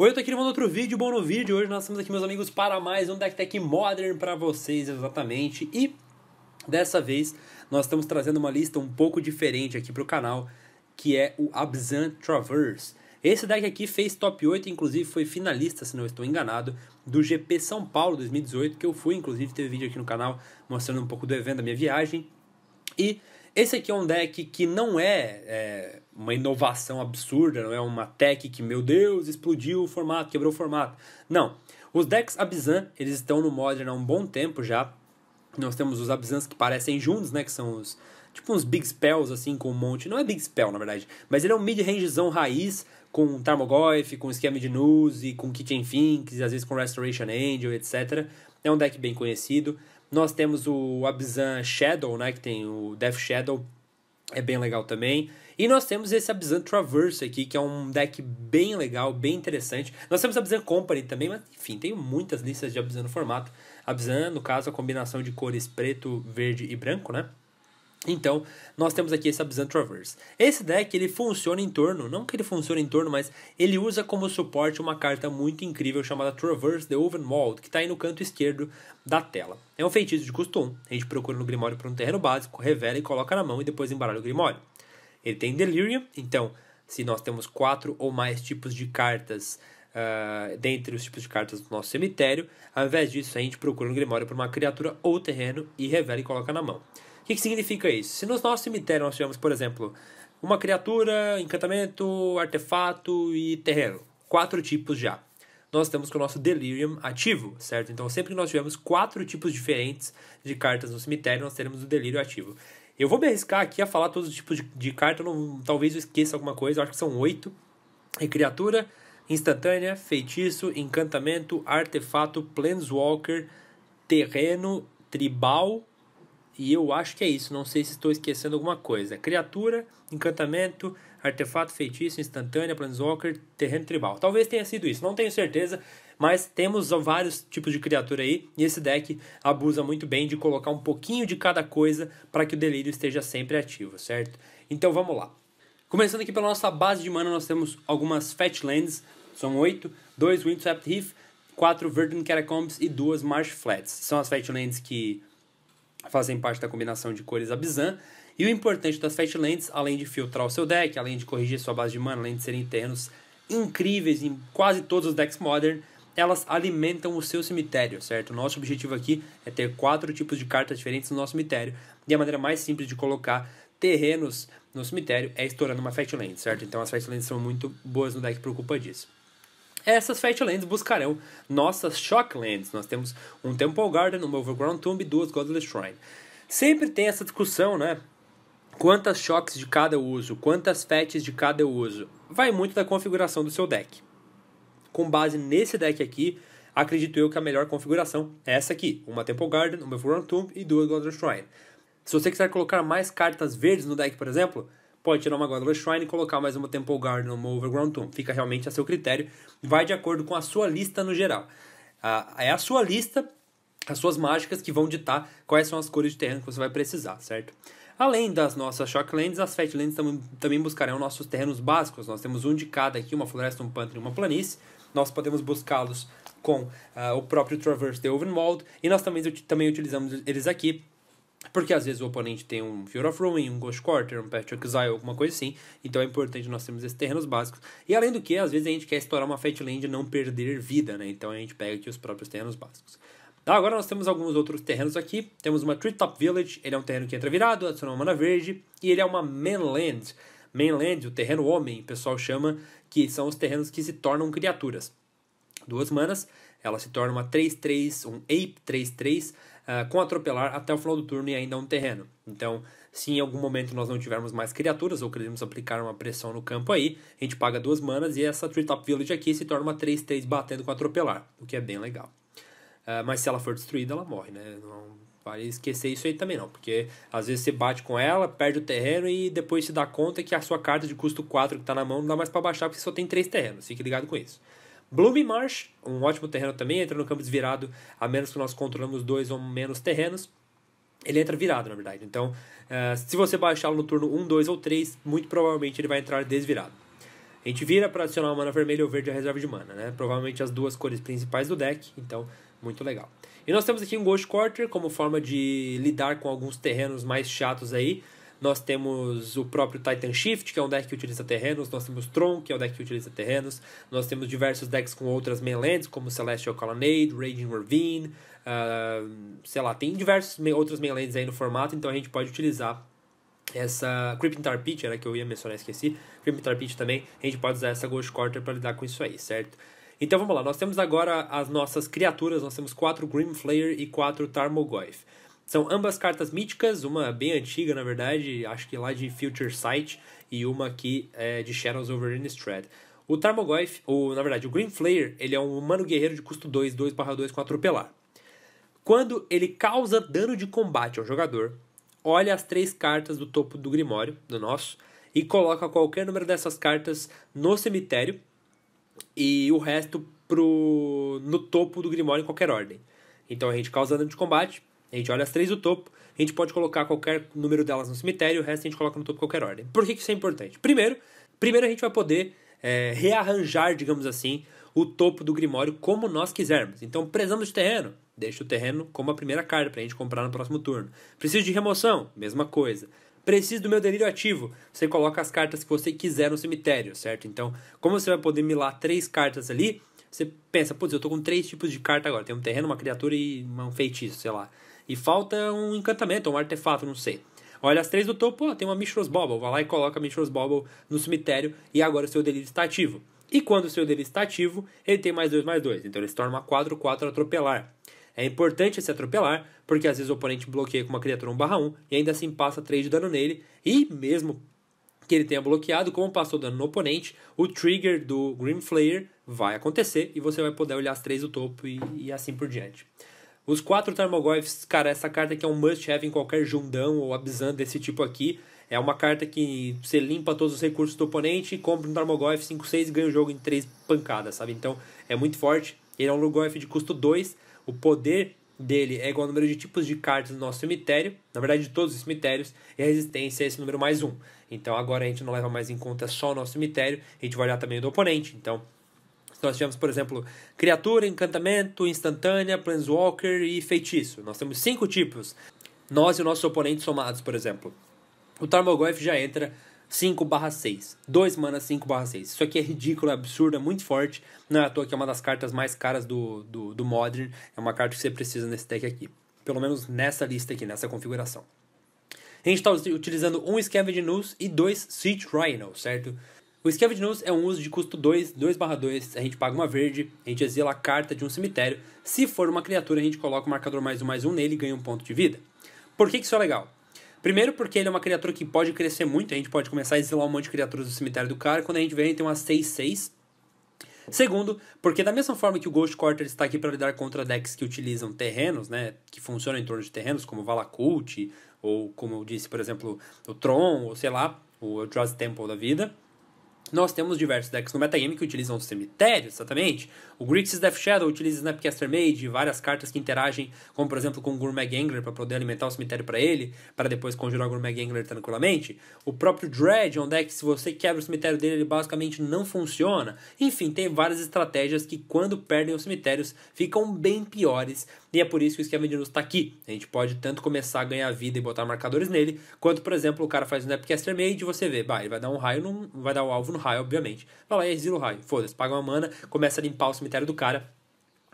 Oi, eu tô aqui levando outro vídeo, bom no vídeo. Hoje nós estamos aqui, meus amigos, para mais um Deck Tech Modern para vocês, exatamente. E dessa vez nós estamos trazendo uma lista um pouco diferente aqui para o canal, que é o Absent Traverse. Esse deck aqui fez top 8, inclusive foi finalista, se não estou enganado, do GP São Paulo 2018, que eu fui, inclusive teve vídeo aqui no canal mostrando um pouco do evento da minha viagem. E esse aqui é um deck que não é, é uma inovação absurda, não é uma tech que, meu Deus, explodiu o formato, quebrou o formato. Não. Os decks Abzan, eles estão no Modern há um bom tempo já. Nós temos os Abzans que parecem juntos, né? Que são os. Tipo uns Big Spells, assim, com um monte. Não é Big Spell, na verdade. Mas ele é um mid-rangezão raiz, com Tarmogoyf, com esquema de Nuzi, com Kitchen Finks, às vezes com Restoration Angel, etc. É um deck bem conhecido. Nós temos o Abzan Shadow, né, que tem o Death Shadow, é bem legal também. E nós temos esse Abzan Traverse aqui, que é um deck bem legal, bem interessante. Nós temos Abzan Company também, mas enfim, tem muitas listas de Abzan no formato. Abzan, no caso, a combinação de cores preto, verde e branco, né? Então, nós temos aqui esse Abyssan Traverse. Esse deck, ele funciona em torno, não que ele funcione em torno, mas ele usa como suporte uma carta muito incrível chamada Traverse the Oven Mold, que está aí no canto esquerdo da tela. É um feitiço de custo 1. A gente procura no Grimório para um terreno básico, revela e coloca na mão e depois embaralha o Grimório. Ele tem Delirium, então, se nós temos quatro ou mais tipos de cartas Uh, dentre os tipos de cartas do nosso cemitério. Ao invés disso, a gente procura no Grimório por uma criatura ou terreno e revela e coloca na mão que, que significa isso? Se no nosso cemitério nós tivemos, por exemplo, uma criatura, encantamento, artefato e terreno, quatro tipos já. Nós temos com o nosso delirium ativo, certo? Então, sempre que nós tivermos quatro tipos diferentes de cartas no cemitério, nós teremos o delirium ativo. Eu vou me arriscar aqui a falar todos os tipos de, de carta, não, talvez eu esqueça alguma coisa, acho que são oito. criatura, instantânea, feitiço, encantamento, artefato, planeswalker, terreno, tribal, e eu acho que é isso, não sei se estou esquecendo alguma coisa. Criatura, encantamento, artefato, feitiço, instantânea, planeswalker, terreno tribal. Talvez tenha sido isso, não tenho certeza, mas temos vários tipos de criatura aí e esse deck abusa muito bem de colocar um pouquinho de cada coisa para que o delírio esteja sempre ativo, certo? Então vamos lá. Começando aqui pela nossa base de mana, nós temos algumas Fetchlands, são oito, dois Windswept Heath, quatro Verdant Catacombs e duas Marsh Flats. São as Fetchlands que fazem parte da combinação de cores Abzan. E o importante das Fatlands, além de filtrar o seu deck, além de corrigir sua base de mana, além de serem terrenos incríveis em quase todos os decks modern, elas alimentam o seu cemitério, certo? Nosso objetivo aqui é ter quatro tipos de cartas diferentes no nosso cemitério. E a maneira mais simples de colocar terrenos no cemitério é estourando uma lente certo? Então as Fatlands são muito boas no deck por culpa disso. Essas Fatlands buscarão nossas Shocklands. Nós temos um Temple Garden, uma Overground Tomb e duas Godless Shrine. Sempre tem essa discussão, né? Quantas shocks de cada eu uso? Quantas fetches de cada eu uso? Vai muito da configuração do seu deck. Com base nesse deck aqui, acredito eu que a melhor configuração é essa aqui. Uma Temple Garden, uma Overground Tomb e duas Godless Shrine. Se você quiser colocar mais cartas verdes no deck, por exemplo, pode tirar uma Godless Shrine e colocar mais uma Temple Guard no Overground Tomb. Fica realmente a seu critério, vai de acordo com a sua lista no geral. Ah, é a sua lista, as suas mágicas que vão ditar quais são as cores de terreno que você vai precisar, certo? Além das nossas shocklands, as fatlands tam também buscarão nossos terrenos básicos. Nós temos um de cada aqui, uma floresta, um pântano e uma planície. Nós podemos buscá-los com uh, o próprio Traverse the Oven Mold e nós também, também utilizamos eles aqui porque às vezes o oponente tem um Fear of Ruin, um Ghost Quarter, um Patch Exile, alguma coisa assim. Então é importante nós termos esses terrenos básicos. E além do que, às vezes a gente quer explorar uma Fatland e não perder vida, né? Então a gente pega aqui os próprios terrenos básicos. Tá, agora nós temos alguns outros terrenos aqui. Temos uma tree top Village, ele é um terreno que entra virado, adiciona uma mana verde. E ele é uma Mainland. Mainland, o terreno homem, o pessoal chama, que são os terrenos que se tornam criaturas. Duas manas ela se torna uma 3-3, um ape 3-3, uh, ah, com atropelar até o final do turno e ainda um terreno. Então, se em algum momento nós não tivermos mais criaturas ou queremos aplicar uma pressão no campo aí, a gente paga duas manas e essa Treetop Village aqui se torna uma 3-3 batendo com atropelar, o que é bem legal. Uh, mas se ela for destruída, ela morre, né? Não vale esquecer isso aí também não, porque às vezes você bate com ela, perde o terreno e depois se dá conta que a sua carta de custo 4 que está na mão não dá mais para baixar porque só tem 3 terrenos, fique ligado com isso. Blooming Marsh, um ótimo terreno também, entra no campo desvirado, a menos que nós controlamos dois ou menos terrenos. Ele entra virado, na verdade. Então, uh, se você baixá-lo no turno 1, 2 ou 3, muito provavelmente ele vai entrar desvirado. A gente vira para adicionar uma mana vermelha ou verde à reserva de mana, né? Provavelmente as duas cores principais do deck, então, muito legal. E nós temos aqui um Ghost Quarter como forma de lidar com alguns terrenos mais chatos aí nós temos o próprio Titan Shift, que é um deck que utiliza terrenos, nós temos Tron, que é um deck que utiliza terrenos, nós temos diversos decks com outras mainlands, como Celestial Colonnade, Raging Ravine, uh, sei lá, tem diversas outras mainlands aí no formato, então a gente pode utilizar essa Creeping Tar Pitch, era que eu ia mencionar, esqueci. Creeping Tar Pitch também, a gente pode usar essa Ghost Quarter para lidar com isso aí, certo? Então vamos lá, nós temos agora as nossas criaturas, nós temos quatro Grim Flayer e quatro Tarmogoyf. São ambas cartas míticas, uma bem antiga, na verdade, acho que lá de Future Sight, e uma aqui é, de Shadows over Innistrad. O Tarmogoyf, ou na verdade, o Green Flayer, ele é um humano guerreiro de custo 2, 2 barra 2 com atropelar. Quando ele causa dano de combate ao jogador, olha as três cartas do topo do Grimório, do nosso, e coloca qualquer número dessas cartas no cemitério e o resto pro, no topo do Grimório em qualquer ordem. Então a gente causa dano de combate, a gente olha as três do topo, a gente pode colocar qualquer número delas no cemitério, o resto a gente coloca no topo qualquer ordem. Por que, que isso é importante? Primeiro, primeiro a gente vai poder é, rearranjar, digamos assim, o topo do grimório como nós quisermos. Então, prezamos de terreno, deixa o terreno como a primeira carta para a gente comprar no próximo turno. Preciso de remoção, mesma coisa. Preciso do meu delírio ativo. Você coloca as cartas que você quiser no cemitério, certo? Então, como você vai poder milar três cartas ali, você pensa, putz, eu tô com três tipos de carta agora. Tem um terreno, uma criatura e um feitiço, sei lá. E falta um encantamento, um artefato, não sei. Olha as três do topo, ó, tem uma Mishra's Bobble. Vai lá e coloca a Mishra's Bobble no cemitério e agora o seu delírio está ativo. E quando o seu delírio está ativo, ele tem mais dois mais dois. Então ele se torna 4-4 atropelar. É importante esse atropelar, porque às vezes o oponente bloqueia com uma criatura 1/1 e ainda assim passa 3 de dano nele. E mesmo que ele tenha bloqueado, como passou dano no oponente, o trigger do Grim Flayer vai acontecer e você vai poder olhar as três do topo e, e assim por diante. Os quatro Tarmogoyfs, cara, essa carta aqui é um must-have em qualquer Jundão ou Abzan desse tipo aqui. É uma carta que você limpa todos os recursos do oponente, compra um Tarmogoyf 5-6 e ganha o jogo em 3 pancadas, sabe? Então é muito forte. Ele é um Lugoyf de custo 2. O poder dele é igual ao número de tipos de cartas do nosso cemitério, na verdade de todos os cemitérios, e a resistência é esse número mais um. Então agora a gente não leva mais em conta só o nosso cemitério, a gente vai olhar também o do oponente. Então nós tivemos, por exemplo, criatura, encantamento, instantânea, planeswalker e feitiço. Nós temos cinco tipos. Nós e o nosso oponente somados, por exemplo. O Tarmogoyf já entra 5/6. 2 mana 5/6. Isso aqui é ridículo, é absurdo, é muito forte. Não é à toa que é uma das cartas mais caras do, do, do Modern. É uma carta que você precisa nesse deck aqui. Pelo menos nessa lista aqui, nessa configuração. A gente está utilizando um Scavenge Nulls e dois Siege Rhino, certo? O Scavenge News é um uso de custo 2, 2/2. A gente paga uma verde, a gente exila a carta de um cemitério. Se for uma criatura, a gente coloca o marcador mais um mais um nele e ganha um ponto de vida. Por que, que isso é legal? Primeiro, porque ele é uma criatura que pode crescer muito, a gente pode começar a exilar um monte de criaturas do cemitério do cara. Quando a gente vê, a gente tem uma 6-6. Segundo, porque da mesma forma que o Ghost Quarter está aqui para lidar contra decks que utilizam terrenos, né, que funcionam em torno de terrenos, como Valakut, ou como eu disse, por exemplo, o Tron, ou sei lá, o Eldrazi Temple da vida, nós temos diversos decks no metagame que utilizam os cemitérios, exatamente. O Grixis Death Shadow utiliza Snapcaster Mage, várias cartas que interagem, como por exemplo com o Gourmet Gangler para poder alimentar o cemitério para ele, para depois conjurar o Gourmet Gangler tranquilamente. O próprio Dread é um deck que se você quebra o cemitério dele, ele basicamente não funciona. Enfim, tem várias estratégias que quando perdem os cemitérios ficam bem piores e é por isso que o esquema de News está aqui. A gente pode tanto começar a ganhar vida e botar marcadores nele, quanto, por exemplo, o cara faz um Snapcaster Made e você vê, bah, ele vai dar um raio, num, vai dar o um alvo no raio, obviamente. Vai lá e exila o raio. Foda-se, paga uma mana, começa a limpar o cemitério do cara.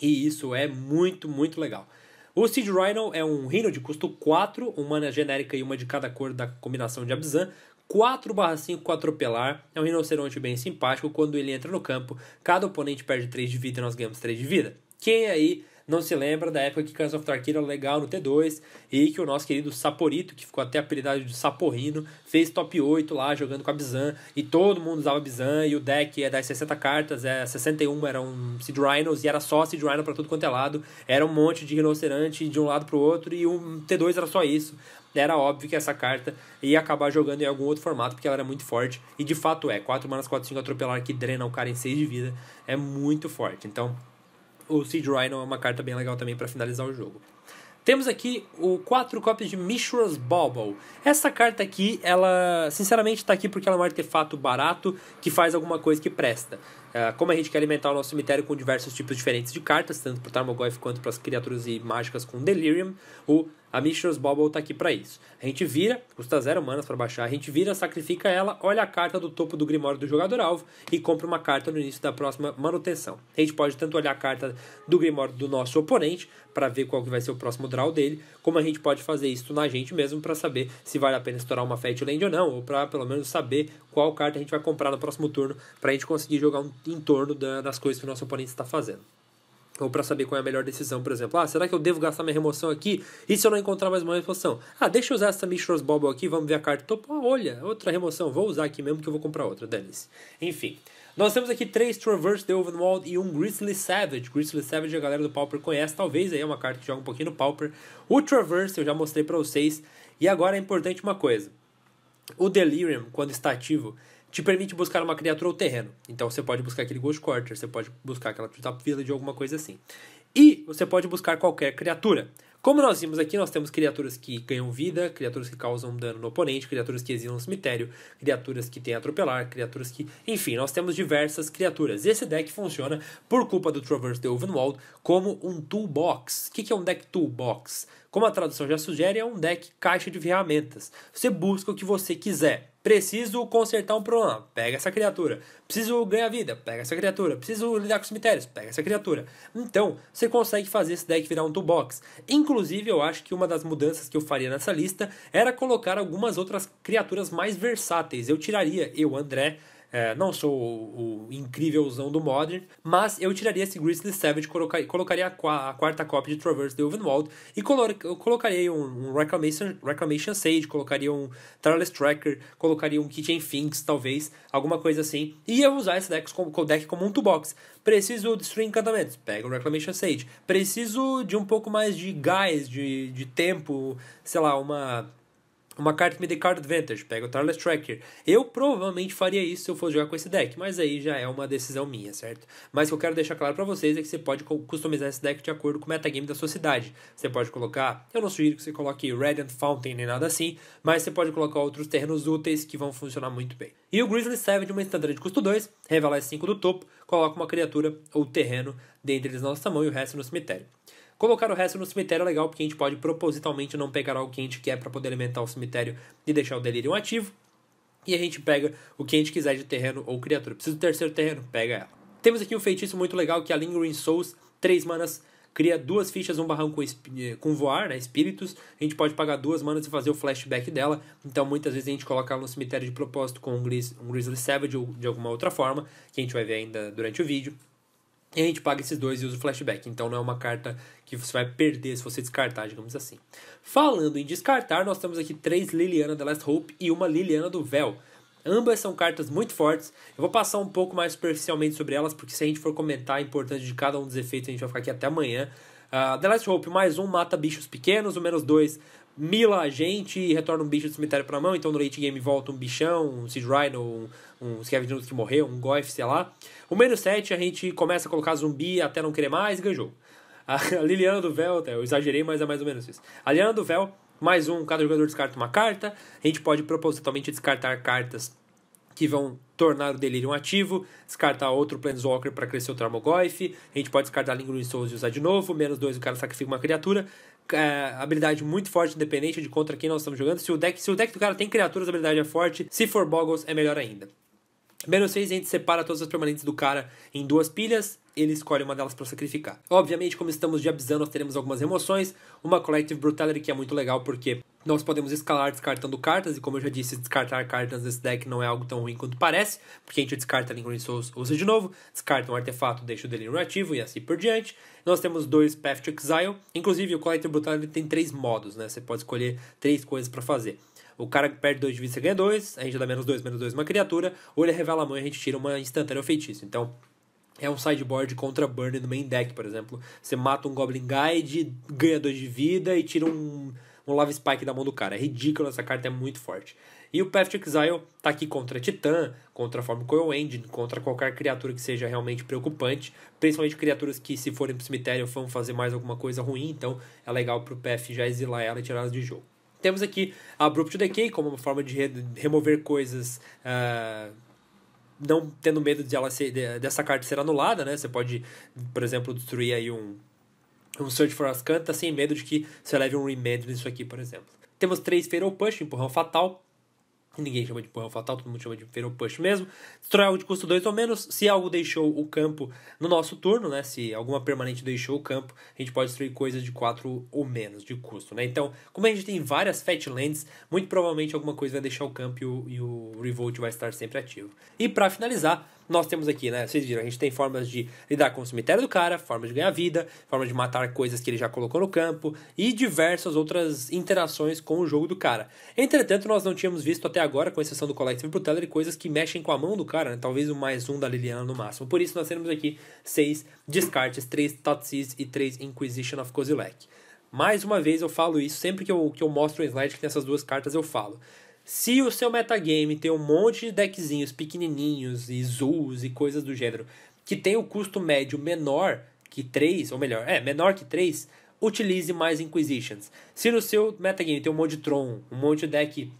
E isso é muito, muito legal. O Seed Rhino é um Rhino de custo 4, uma mana genérica e uma de cada cor da combinação de Abzan. 4 5 com atropelar, é um rinoceronte bem simpático, quando ele entra no campo, cada oponente perde 3 de vida e nós ganhamos 3 de vida. Quem aí não se lembra da época que Cans of Tarkir era legal no T2 e que o nosso querido Saporito, que ficou até apelidado de Saporrino, fez top 8 lá jogando com a Bizan e todo mundo usava Bizan e o deck é das 60 cartas, é 61 eram Seed Rhinos e era só Seed Rhino pra tudo quanto é lado, era um monte de rinoceronte de um lado pro outro e o T2 era só isso. Era óbvio que essa carta ia acabar jogando em algum outro formato, porque ela era muito forte. E de fato é, 4 manas 4, 5 atropelar que drena o cara em 6 de vida é muito forte. Então o Seed Rhino é uma carta bem legal também para finalizar o jogo. Temos aqui o quatro cópias de Mishra's Bauble. Essa carta aqui, ela sinceramente está aqui porque ela é um artefato barato que faz alguma coisa que presta. Ah, como a gente quer alimentar o nosso cemitério com diversos tipos diferentes de cartas, tanto para o Tarmogoyf quanto para as criaturas e mágicas com Delirium, o a Mishra's Bobble está aqui para isso. A gente vira, custa zero manas para baixar, a gente vira, sacrifica ela, olha a carta do topo do Grimório do jogador-alvo e compra uma carta no início da próxima manutenção. A gente pode tanto olhar a carta do Grimório do nosso oponente para ver qual que vai ser o próximo draw dele, como a gente pode fazer isso na gente mesmo para saber se vale a pena estourar uma Fatland ou não, ou para pelo menos saber qual carta a gente vai comprar no próximo turno para a gente conseguir jogar um em torno da, das coisas que o nosso oponente está fazendo. Ou para saber qual é a melhor decisão, por exemplo. Ah, será que eu devo gastar minha remoção aqui? E se eu não encontrar mais uma remoção? Ah, deixa eu usar essa Mishra's Bobble aqui, vamos ver a carta. Topo, olha, outra remoção. Vou usar aqui mesmo que eu vou comprar outra, dane-se. Enfim. Nós temos aqui três Traverse the Ovenwald e um Grizzly Savage. Grizzly Savage a galera do Pauper conhece, talvez aí é uma carta que joga um pouquinho no Pauper. O Traverse eu já mostrei para vocês. E agora é importante uma coisa. O Delirium, quando está ativo, te permite buscar uma criatura ou terreno. Então você pode buscar aquele Ghost Quarter, você pode buscar aquela Treetop Village alguma coisa assim. E você pode buscar qualquer criatura. Como nós vimos aqui, nós temos criaturas que ganham vida, criaturas que causam dano no oponente, criaturas que exilam no cemitério, criaturas que têm atropelar, criaturas que. Enfim, nós temos diversas criaturas. Esse deck funciona, por culpa do Traverse the Ovenwald, como um toolbox. O que é um deck toolbox? Como a tradução já sugere, é um deck caixa de ferramentas. Você busca o que você quiser. Preciso consertar um problema. Pega essa criatura. Preciso ganhar vida. Pega essa criatura. Preciso lidar com cemitérios. Pega essa criatura. Então, você consegue fazer esse deck virar um toolbox. Inclusive, eu acho que uma das mudanças que eu faria nessa lista era colocar algumas outras criaturas mais versáteis. Eu tiraria, eu, André, é, não sou o, o incrívelzão do Modern, mas eu tiraria esse Grizzly Savage, colocar, colocaria a, a, quarta cópia de Traverse the Ovenwald e color, colocaria um, um, Reclamation, Reclamation Sage, colocaria um Tireless Tracker, colocaria um Kitchen Finks, talvez, alguma coisa assim. E eu usar esse deck como, deck como um toolbox. Preciso de Encantamentos, pega o Reclamation Sage. Preciso de um pouco mais de gás, de, de tempo, sei lá, uma uma carta que me dê card advantage, pega o Tarless Tracker. Eu provavelmente faria isso se eu fosse jogar com esse deck, mas aí já é uma decisão minha, certo? Mas o que eu quero deixar claro para vocês é que você pode customizar esse deck de acordo com o metagame da sua cidade. Você pode colocar, eu não sugiro que você coloque Radiant Fountain nem nada assim, mas você pode colocar outros terrenos úteis que vão funcionar muito bem. E o Grizzly Savage, uma instantânea de custo 2, revelar 5 do topo, coloca uma criatura ou terreno dentre eles nosso tamanho e o resto no cemitério. Colocar o resto no cemitério é legal porque a gente pode propositalmente não pegar algo que a é gente quer para poder alimentar o cemitério e deixar o delírio ativo. E a gente pega o que a gente quiser de terreno ou criatura. Precisa do terceiro terreno, pega ela. Temos aqui um feitiço muito legal que é a Lingering Souls, 3 manas, cria duas fichas, um barranco com, com voar, né, espíritos. A gente pode pagar duas manas e fazer o flashback dela. Então, muitas vezes a gente coloca ela no cemitério de propósito com um, gris, um Grizzly Savage ou de alguma outra forma, que a gente vai ver ainda durante o vídeo. E a gente paga esses dois e usa o flashback. Então não é uma carta que você vai perder se você descartar, digamos assim. Falando em descartar, nós temos aqui três Liliana da Last Hope e uma Liliana do Véu. Ambas são cartas muito fortes. Eu vou passar um pouco mais superficialmente sobre elas, porque se a gente for comentar a importância de cada um dos efeitos, a gente vai ficar aqui até amanhã. Uh, The Last Hope, mais um mata bichos pequenos, o menos dois mila a gente e retorna um bicho do cemitério pra mão. Então no late game volta um bichão, um Seed Rhino, um, um Scavenger que morreu, um Goif, sei lá. O menos 7 a gente começa a colocar zumbi até não querer mais e ganha o jogo. A Liliana do Véu, eu exagerei, mas é mais ou menos isso. A Liliana do Véu, mais um, cada jogador descarta uma carta. A gente pode propositalmente descartar cartas que vão tornar o delirium ativo, descartar outro Planeswalker para crescer o Tramogoyf, a gente pode descartar Lingruin Souls e usar de novo, menos dois o cara sacrifica uma criatura, é, habilidade muito forte, independente de contra quem nós estamos jogando. Se o deck, se o deck do cara tem criaturas, a habilidade é forte. Se for Boggles, é melhor ainda. Menos 6, a gente separa todas as permanentes do cara em duas pilhas, ele escolhe uma delas para sacrificar. Obviamente, como estamos de Abzan, nós teremos algumas emoções, uma Collective Brutality que é muito legal porque nós podemos escalar descartando cartas, e como eu já disse, descartar cartas nesse deck não é algo tão ruim quanto parece, porque a gente descarta Lingering Souls, usa de novo, descarta um artefato, deixa o delírio ativo e assim por diante. Nós temos dois Path to Exile, inclusive o Collective Brutality tem três modos, né? Você pode escolher três coisas para fazer. O cara que perde 2 de vida, você ganha 2. A gente dá menos 2, menos 2 uma criatura. ou ele revela a mão e a gente tira uma instantânea ou é feitiço. Então, é um sideboard contra burn no main deck, por exemplo. Você mata um Goblin Guide, ganha 2 de vida e tira um, um Lava Spike da mão do cara. É ridículo essa carta, é muito forte. E o Path to Exile tá aqui contra Titã, contra a Form Coil Engine, contra qualquer criatura que seja realmente preocupante, principalmente criaturas que se forem pro cemitério vão fazer mais alguma coisa ruim, então é legal pro Path já exilar ela e tirar ela de jogo. Temos aqui Abrupt Decay como uma forma de re remover coisas, uh, não tendo medo de ela ser, de, dessa carta ser anulada, né? Você pode, por exemplo, destruir aí um, um Search for Ascanta sem medo de que você leve um Remand nisso aqui, por exemplo. Temos três Fatal Push, Empurrão Fatal, Ninguém chama de empurrão é fatal, todo mundo chama de feral push mesmo. Destrói algo de custo 2 ou menos. Se algo deixou o campo no nosso turno, né? Se alguma permanente deixou o campo, a gente pode destruir coisas de 4 ou menos de custo, né? Então, como a gente tem várias Fatlands, muito provavelmente alguma coisa vai deixar o campo e o, e o Revolt vai estar sempre ativo. E para finalizar, nós temos aqui, né? Vocês viram, a gente tem formas de lidar com o cemitério do cara, formas de ganhar vida, formas de matar coisas que ele já colocou no campo e diversas outras interações com o jogo do cara. Entretanto, nós não tínhamos visto até agora, com exceção do Collective Brutality, coisas que mexem com a mão do cara, né? Talvez o mais um da Liliana no máximo. Por isso, nós temos aqui seis descartes, três Totsis e três Inquisition of Kozilek. Mais uma vez eu falo isso, sempre que eu, que eu mostro um slide que tem essas duas cartas eu falo. Se o seu metagame tem um monte de deckzinhos pequenininhos e zoos e coisas do gênero que tem o um custo médio menor que 3, ou melhor, é, menor que 3, utilize mais Inquisitions. Se no seu metagame tem um monte de Tron, um monte de deck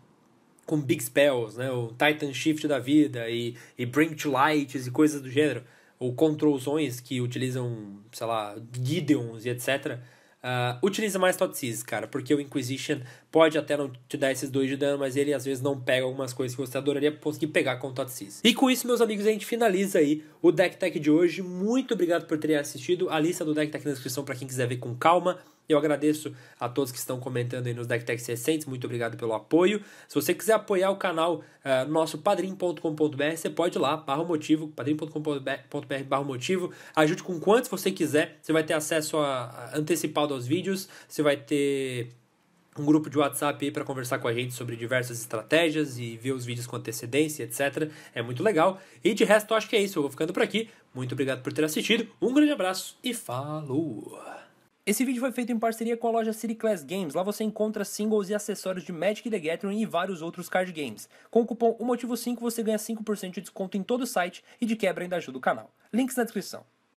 com Big Spells, né, o Titan Shift da vida e, e Bring to Lights e coisas do gênero, ou controlzões que utilizam, sei lá, Gideons e etc., Uh, utiliza mais Totsis, cara, porque o Inquisition pode até não te dar esses dois de dano, mas ele às vezes não pega algumas coisas que você adoraria conseguir pegar com o E com isso, meus amigos, a gente finaliza aí o Deck Tech de hoje. Muito obrigado por terem assistido. A lista do Deck Tech na descrição para quem quiser ver com calma. Eu agradeço a todos que estão comentando aí nos DeckTechs recentes, muito obrigado pelo apoio. Se você quiser apoiar o canal uh, nosso padrim.com.br, você pode ir lá, barra motivo, padrim.com.br barra motivo, ajude com quantos você quiser, você vai ter acesso a, a antecipado aos vídeos, você vai ter um grupo de WhatsApp aí para conversar com a gente sobre diversas estratégias e ver os vídeos com antecedência, etc. É muito legal. E de resto, acho que é isso. Eu vou ficando por aqui. Muito obrigado por ter assistido. Um grande abraço e falou! Esse vídeo foi feito em parceria com a loja City Class Games. Lá você encontra singles e acessórios de Magic the Gathering e vários outros card games. Com o cupom O Motivo 5 você ganha 5% de desconto em todo o site e de quebra ainda ajuda o canal. Links na descrição.